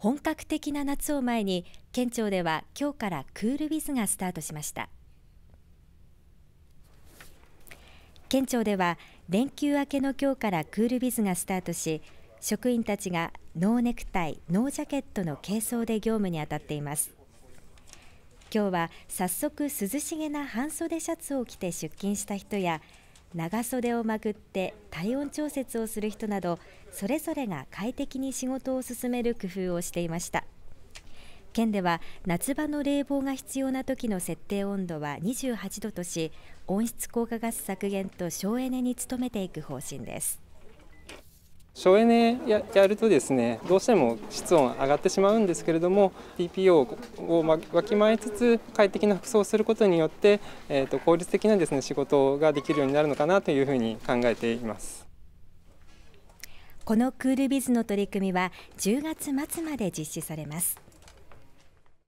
本格的な夏を前に県庁では今日からクールビズがスタートしました県庁では連休明けの今日からクールビズがスタートし職員たちがノーネクタイノージャケットの軽装で業務に当たっています今日は早速涼しげな半袖シャツを着て出勤した人や長袖をまくって体温調節をする人などそれぞれが快適に仕事を進める工夫をしていました県では夏場の冷房が必要な時の設定温度は28度とし温室効果ガス削減と省エネに努めていく方針です省エネややるとですねどうしても室温上がってしまうんですけれども TPO をわきまえつつ快適な服装をすることによって、えー、と効率的なですね仕事ができるようになるのかなというふうに考えていますこのクールビズの取り組みは10月末まで実施されます